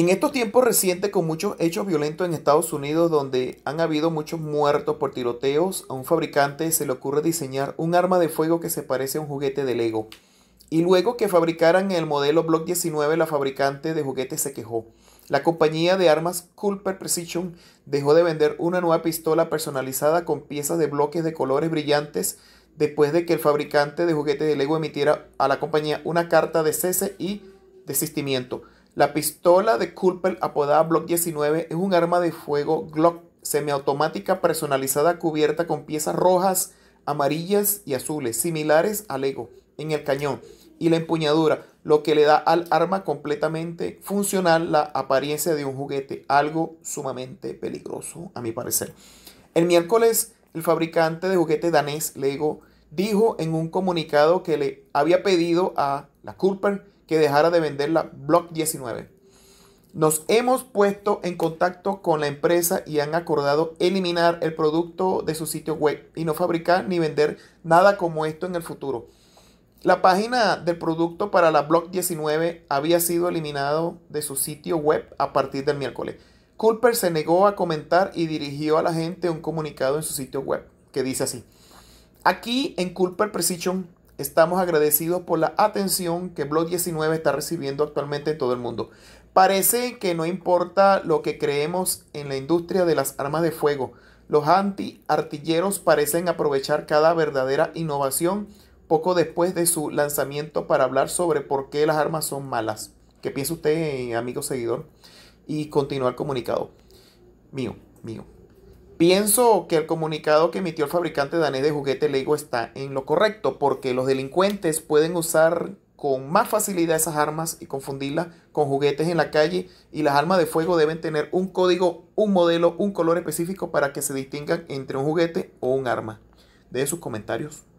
En estos tiempos recientes, con muchos hechos violentos en Estados Unidos, donde han habido muchos muertos por tiroteos, a un fabricante se le ocurre diseñar un arma de fuego que se parece a un juguete de Lego. Y luego que fabricaran el modelo Block 19, la fabricante de juguetes se quejó. La compañía de armas Culper Precision dejó de vender una nueva pistola personalizada con piezas de bloques de colores brillantes después de que el fabricante de juguetes de Lego emitiera a la compañía una carta de cese y desistimiento. La pistola de Culper, apodada Block 19, es un arma de fuego Glock semiautomática personalizada cubierta con piezas rojas, amarillas y azules, similares a Lego en el cañón y la empuñadura, lo que le da al arma completamente funcional la apariencia de un juguete, algo sumamente peligroso a mi parecer. El miércoles, el fabricante de juguete danés Lego dijo en un comunicado que le había pedido a la Culper que dejara de vender la Block 19. Nos hemos puesto en contacto con la empresa y han acordado eliminar el producto de su sitio web y no fabricar ni vender nada como esto en el futuro. La página del producto para la Block 19 había sido eliminado de su sitio web a partir del miércoles. Culper se negó a comentar y dirigió a la gente un comunicado en su sitio web que dice así. Aquí en Culper Precision estamos agradecidos por la atención que Blog 19 está recibiendo actualmente en todo el mundo. Parece que no importa lo que creemos en la industria de las armas de fuego, los anti-artilleros parecen aprovechar cada verdadera innovación poco después de su lanzamiento para hablar sobre por qué las armas son malas. ¿Qué piensa usted, amigo seguidor? Y continuar el comunicado. Mío, mío. Pienso que el comunicado que emitió el fabricante danés de juguete Lego está en lo correcto, porque los delincuentes pueden usar con más facilidad esas armas y confundirlas con juguetes en la calle y las armas de fuego deben tener un código, un modelo, un color específico para que se distingan entre un juguete o un arma. De sus comentarios.